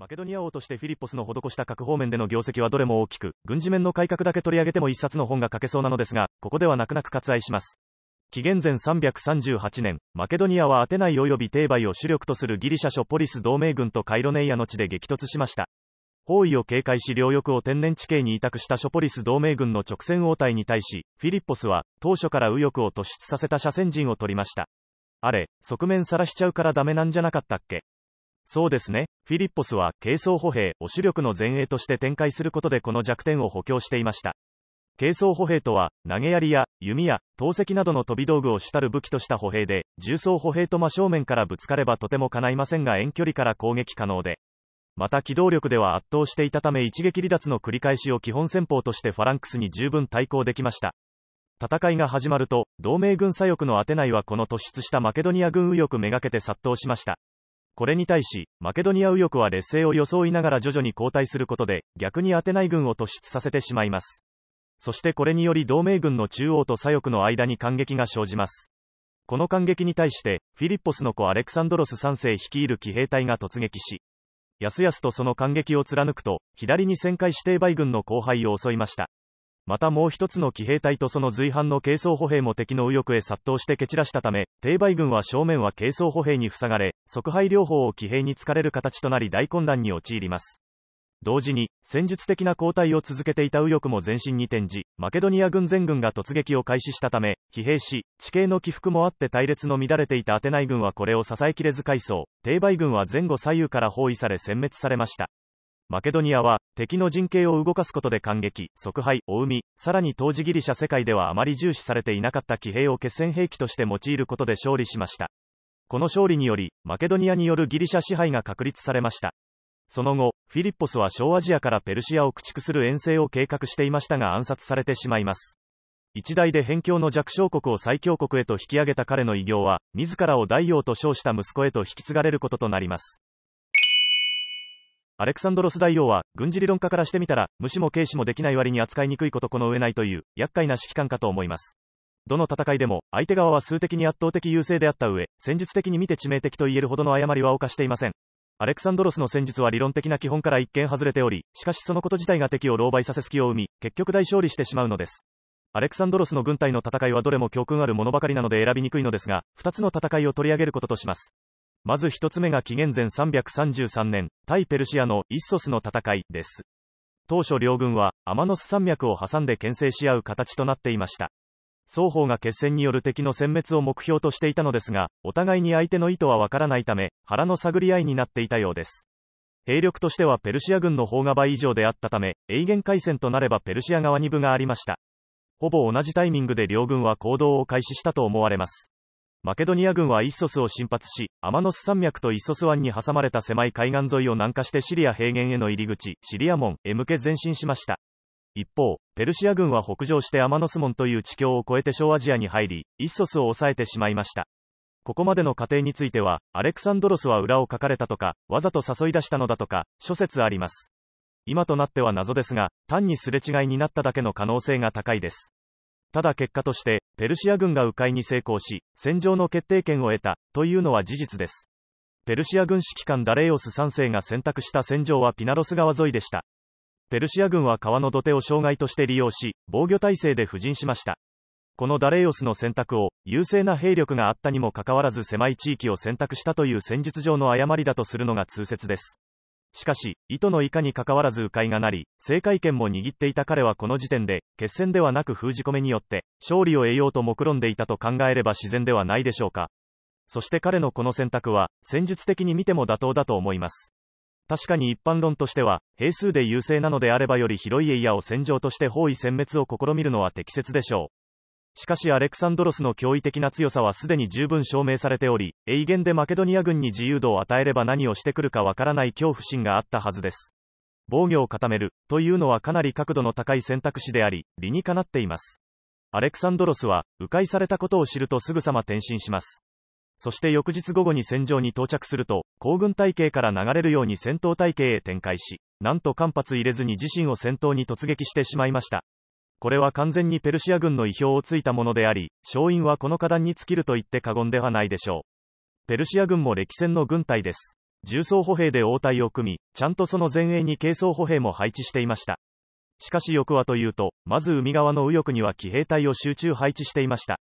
マケドニア王としてフィリッポスの施した各方面での業績はどれも大きく、軍事面の改革だけ取り上げても一冊の本が書けそうなのですが、ここでは泣く泣く割愛します。紀元前338年、マケドニアはアテナイ及びテーバイを主力とするギリシャ諸ポリス同盟軍とカイロネイアの地で激突しました。包囲を警戒し両翼を天然地形に委託した諸ポリス同盟軍の直線応対に対し、フィリッポスは、当初から右翼を突出させた斜線陣を取りました。あれ、側面晒しちゃうからダメなんじゃなかったっけそうですね。フィリッポスは、軽装歩兵を主力の前衛として展開することでこの弱点を補強していました。軽装歩兵とは、投げ槍や弓や投石などの飛び道具を主たる武器とした歩兵で、重装歩兵と真正面からぶつかればとても叶いませんが遠距離から攻撃可能で。また機動力では圧倒していたため一撃離脱の繰り返しを基本戦法としてファランクスに十分対抗できました。戦いが始まると、同盟軍左翼のアテナイはこの突出したマケドニア軍右翼めがけて殺到しました。これに対し、マケドニア右翼は劣勢を装いながら徐々に後退することで、逆にアテナイ軍を突出させてしまいます。そしてこれにより同盟軍の中央と左翼の間に感激が生じます。この感激に対して、フィリッポスの子アレクサンドロス3世率いる騎兵隊が突撃し、やすやすとその感激を貫くと、左に旋回指定売軍の後輩を襲いました。またもう一つの騎兵隊とその随伴の軽装歩兵も敵の右翼へ殺到して蹴散らしたため、帝梅軍は正面は軽装歩兵に塞がれ、即敗両方を騎兵に疲れる形となり大混乱に陥ります。同時に、戦術的な交代を続けていた右翼も前進に転じ、マケドニア軍全軍が突撃を開始したため、疲弊し、地形の起伏もあって隊列の乱れていたアテナイ軍はこれを支えきれず改装、帝梅軍は前後左右から包囲され殲滅されました。マケドニアは、敵の陣形を動かすことで感激、即敗、お海、さらに当時ギリシャ世界ではあまり重視されていなかった騎兵を決戦兵器として用いることで勝利しました。この勝利により、マケドニアによるギリシャ支配が確立されました。その後、フィリッポスは小アジアからペルシアを駆逐する遠征を計画していましたが暗殺されてしまいます。一代で辺境の弱小国を最強国へと引き上げた彼の偉業は、自らを大王と称した息子へと引き継がれることとなります。アレクサンドロス大王は、軍事理論家からしてみたら、無視も軽視もできない割に扱いにくいことこの上ないという、厄介な指揮官かと思います。どの戦いでも、相手側は数的に圧倒的優勢であった上、戦術的に見て致命的と言えるほどの誤りは犯していません。アレクサンドロスの戦術は理論的な基本から一見外れており、しかしそのこと自体が敵を狼狽させ隙を生み、結局大勝利してしまうのです。アレクサンドロスの軍隊の戦いはどれも教訓あるものばかりなので選びにくいのですが、2つの戦いを取り上げることとします。まず一つ目が紀元前333年、対ペルシアのイッソスの戦いです。当初両軍は、アマノス山脈を挟んで牽制し合う形となっていました。双方が決戦による敵の殲滅を目標としていたのですが、お互いに相手の意図はわからないため、腹の探り合いになっていたようです。兵力としてはペルシア軍の方が倍以上であったため、永遠海戦となればペルシア側に部がありました。ほぼ同じタイミングで両軍は行動を開始したと思われます。マケドニア軍はイッソスを進発し、アマノス山脈とイッソス湾に挟まれた狭い海岸沿いを南下してシリア平原への入り口、シリア門へ向け前進しました。一方、ペルシア軍は北上してアマノス門という地境を越えて小アジアに入り、イッソスを抑えてしまいました。ここまでの過程については、アレクサンドロスは裏を書かれたとか、わざと誘い出したのだとか、諸説あります。今となっては謎ですが、単にすれ違いになっただけの可能性が高いです。ただ結果として、ペルシア軍が迂回に成功し、戦場の決定権を得た、というのは事実です。ペルシア軍指揮官ダレイオス3世が選択した戦場はピナロス川沿いでした。ペルシア軍は川の土手を障害として利用し、防御体制で布陣しました。このダレイオスの選択を、優勢な兵力があったにもかかわらず狭い地域を選択したという戦術上の誤りだとするのが通説です。しかし、意図のいかに関わらず迂回がなり、政界権も握っていた彼はこの時点で、決戦ではなく封じ込めによって、勝利を得ようと目論んでいたと考えれば自然ではないでしょうか。そして彼のこの選択は、戦術的に見ても妥当だと思います。確かに一般論としては、兵数で優勢なのであればより広いエリアを戦場として包囲殲滅を試みるのは適切でしょう。しかしアレクサンドロスの驚異的な強さはすでに十分証明されており、永遠でマケドニア軍に自由度を与えれば何をしてくるかわからない恐怖心があったはずです。防御を固める、というのはかなり角度の高い選択肢であり、理にかなっています。アレクサンドロスは、迂回されたことを知るとすぐさま転身します。そして翌日午後に戦場に到着すると、行軍隊形から流れるように戦闘隊形へ展開し、なんと間髪入れずに自身を戦闘に突撃してしまいました。これは完全にペルシア軍の意表をついたものであり、勝因はこの花壇に尽きると言って過言ではないでしょう。ペルシア軍も歴戦の軍隊です。重装歩兵で応対を組み、ちゃんとその前衛に軽装歩兵も配置していました。しかし翌はというと、まず海側の右翼には騎兵隊を集中配置していました。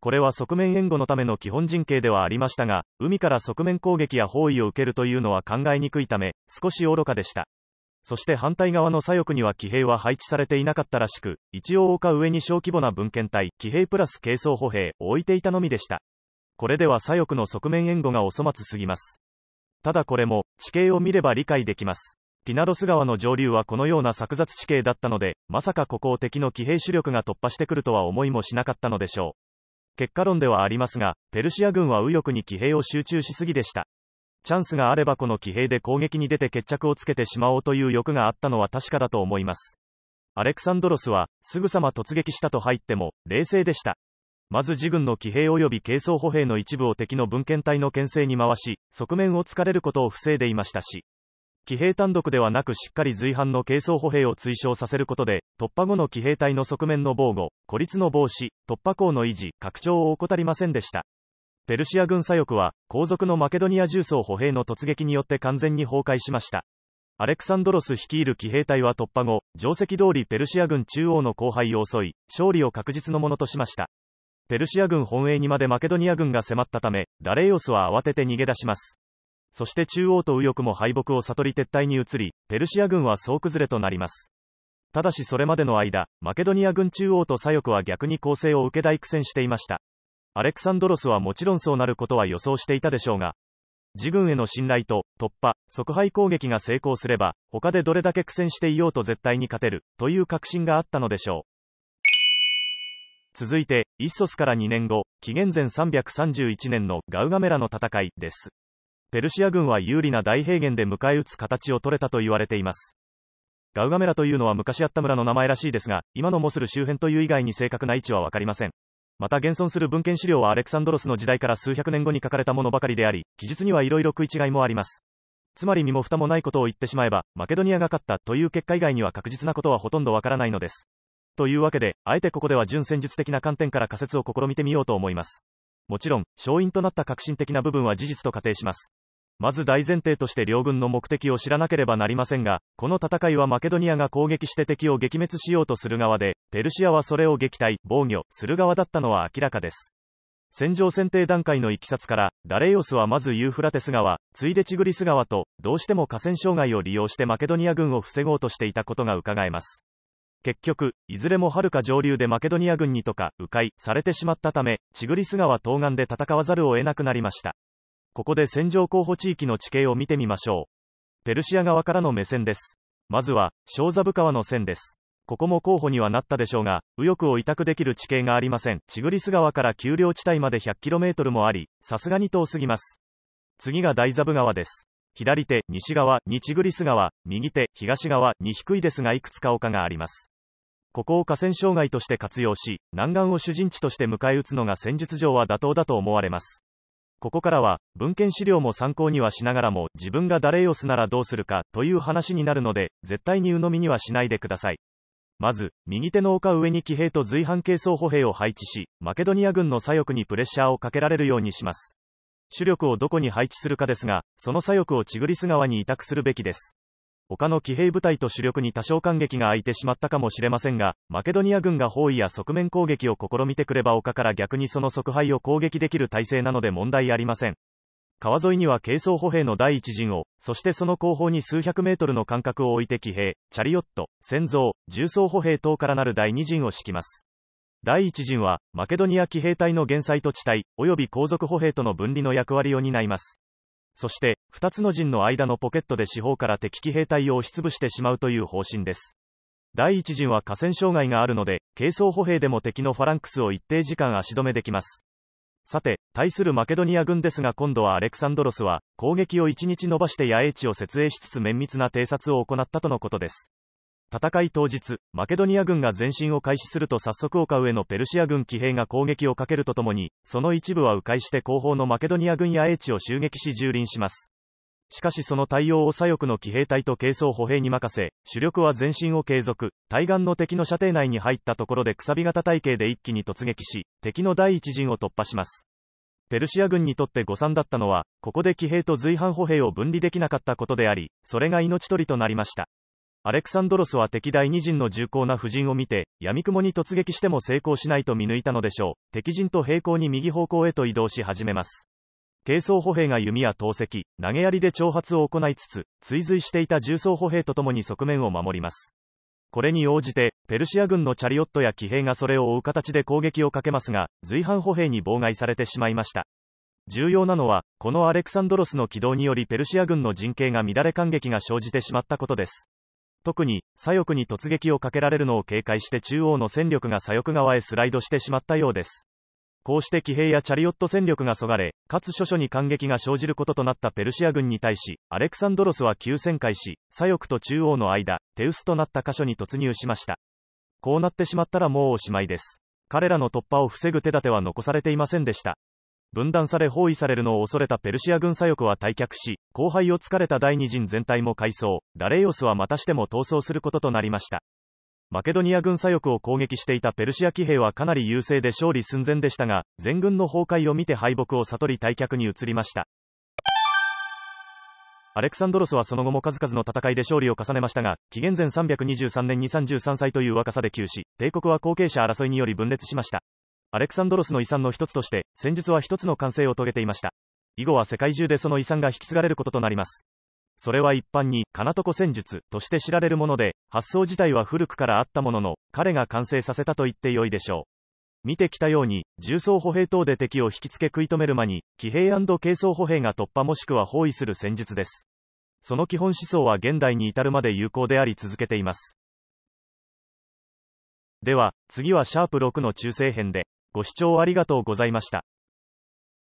これは側面援護のための基本陣形ではありましたが、海から側面攻撃や包囲を受けるというのは考えにくいため、少し愚かでした。そして反対側の左翼には騎兵は配置されていなかったらしく、一応丘上に小規模な文献隊、騎兵プラス軽装歩兵を置いていたのみでした。これでは左翼の側面援護がお粗末すぎます。ただこれも、地形を見れば理解できます。ピナロス川の上流はこのような作雑地形だったので、まさかここを敵の騎兵主力が突破してくるとは思いもしなかったのでしょう。結果論ではありますが、ペルシア軍は右翼に騎兵を集中しすぎでした。チャンスがあればこの騎兵で攻撃に出て決着をつけてしまおうという欲があったのは確かだと思います。アレクサンドロスは、すぐさま突撃したと入っても、冷静でした。まず自軍の騎兵及び軽装歩兵の一部を敵の文献隊の牽制に回し、側面を突かれることを防いでいましたし、騎兵単独ではなくしっかり随伴の軽装歩兵を追奨させることで、突破後の騎兵隊の側面の防護、孤立の防止、突破口の維持、拡張を怠りませんでした。ペルシア軍左翼は、皇族のマケドニア重装歩兵の突撃によって完全に崩壊しました。アレクサンドロス率いる騎兵隊は突破後、定石通りペルシア軍中央の後輩を襲い、勝利を確実のものとしました。ペルシア軍本営にまでマケドニア軍が迫ったため、ラレイオスは慌てて逃げ出します。そして中央と右翼も敗北を悟り撤退に移り、ペルシア軍は総崩れとなります。ただしそれまでの間、マケドニア軍中央と左翼は逆に攻勢を受け大苦戦していました。アレクサンドロスはもちろんそうなることは予想していたでしょうが、自軍への信頼と突破、即敗攻撃が成功すれば、他でどれだけ苦戦していようと絶対に勝てる、という確信があったのでしょう。続いて、イッソスから2年後、紀元前331年のガウガメラの戦いです。ペルシア軍は有利な大平原で迎え撃つ形を取れたと言われています。ガウガメラというのは昔あった村の名前らしいですが、今のモスル周辺という以外に正確な位置はわかりません。また現存する文献資料はアレクサンドロスの時代から数百年後に書かれたものばかりであり、記述にはいろいろ食い違いもあります。つまり身も蓋もないことを言ってしまえば、マケドニアが勝ったという結果以外には確実なことはほとんどわからないのです。というわけで、あえてここでは純戦術的な観点から仮説を試みてみようと思います。もちろん、勝因となった革新的な部分は事実と仮定します。まず大前提として両軍の目的を知らなければなりませんが、この戦いはマケドニアが攻撃して敵を撃滅しようとする側で、ペルシアはそれを撃退、防御する側だったのは明らかです。戦場選定段階のいきさつから、ダレイオスはまずユーフラテス川、ついでチグリス川と、どうしても河川障害を利用してマケドニア軍を防ごうとしていたことが伺えます。結局、いずれもはるか上流でマケドニア軍にとか、迂回されてしまったため、チグリス川東岸で戦わざるを得なくなりました。ここで戦場候補地域の地形を見てみましょう。ペルシア側からの目線です。まずは、小座部川の線です。ここも候補にはなったでしょうが、右翼を委託できる地形がありません。チグリス川から丘陵地帯まで 100km もあり、さすがに遠すぎます。次が大座部川です。左手、西側、にチグリス川、右手、東側、に低いですがいくつか丘があります。ここを河川障害として活用し、南岸を主人地として迎え撃つのが戦術上は妥当だと思われます。ここからは、文献資料も参考にはしながらも、自分がダレイオスならどうするか、という話になるので、絶対に鵜呑みにはしないでください。まず、右手の丘上に騎兵と随伴係争歩兵を配置し、マケドニア軍の左翼にプレッシャーをかけられるようにします。主力をどこに配置するかですが、その左翼をチグリス川に委託するべきです。他の騎兵部隊と主力に多少感激が空いてしまったかもしれませんが、マケドニア軍が包囲や側面攻撃を試みてくれば丘から逆にその即敗を攻撃できる体制なので問題ありません。川沿いには軽装歩兵の第一陣を、そしてその後方に数百メートルの間隔を置いて騎兵、チャリオット、戦像、重装歩兵等からなる第二陣を敷きます。第一陣は、マケドニア騎兵隊の減災と地帯、及び皇族歩兵との分離の役割を担います。そして、二つの陣の間のポケットで四方から敵機兵隊を押しつぶしてしまうという方針です。第一陣は河川障害があるので、軽装歩兵でも敵のファランクスを一定時間足止めできます。さて、対するマケドニア軍ですが今度はアレクサンドロスは、攻撃を1日延ばして野営地を設営しつつ綿密な偵察を行ったとのことです。戦い当日、マケドニア軍が前進を開始すると早速丘上のペルシア軍騎兵が攻撃をかけるとともに、その一部は迂回して後方のマケドニア軍や英知を襲撃し蹂躙します。しかしその対応を左翼の騎兵隊と軽装歩兵に任せ、主力は前進を継続、対岸の敵の射程内に入ったところでくさび型体系で一気に突撃し、敵の第一陣を突破します。ペルシア軍にとって誤算だったのは、ここで騎兵と随伴歩兵を分離できなかったことであり、それが命取りとなりました。アレクサンドロスは敵第二陣の重厚な布陣を見て、闇雲に突撃しても成功しないと見抜いたのでしょう。敵陣と平行に右方向へと移動し始めます。軽装歩兵が弓や投石、投げ槍で挑発を行いつつ、追随していた重装歩兵と共に側面を守ります。これに応じて、ペルシア軍のチャリオットや騎兵がそれを追う形で攻撃をかけますが、随伴歩兵に妨害されてしまいました。重要なのは、このアレクサンドロスの軌道によりペルシア軍の陣形が乱れ感激が生じてしまったことです。特に左翼に突撃をかけられるのを警戒して中央の戦力が左翼側へスライドしてしまったようです。こうして騎兵やチャリオット戦力がそがれ、かつ諸々に感激が生じることとなったペルシア軍に対し、アレクサンドロスは急旋回し、左翼と中央の間、手薄となった箇所に突入しました。こうなってしまったらもうおしまいです。彼らの突破を防ぐ手立ては残されていませんでした。分断され包囲されるのを恐れたペルシア軍左翼は退却し、後輩を疲れた第二陣全体も改装、ダレイオスはまたしても逃走することとなりました。マケドニア軍左翼を攻撃していたペルシア騎兵はかなり優勢で勝利寸前でしたが、全軍の崩壊を見て敗北を悟り退却に移りました。アレクサンドロスはその後も数々の戦いで勝利を重ねましたが、紀元前323年に33歳という若さで急死、帝国は後継者争いにより分裂しました。アレクサンドロスの遺産の一つとして、戦術は一つの完成を遂げていました。以後は世界中でその遺産が引き継がれることとなります。それは一般に、金床戦術として知られるもので、発想自体は古くからあったものの、彼が完成させたと言ってよいでしょう。見てきたように、重装歩兵等で敵を引きつけ食い止める間に、騎兵軽装歩兵が突破もしくは包囲する戦術です。その基本思想は現代に至るまで有効であり続けています。では、次はシャープ6の中世編で。ご視聴ありがとうございました。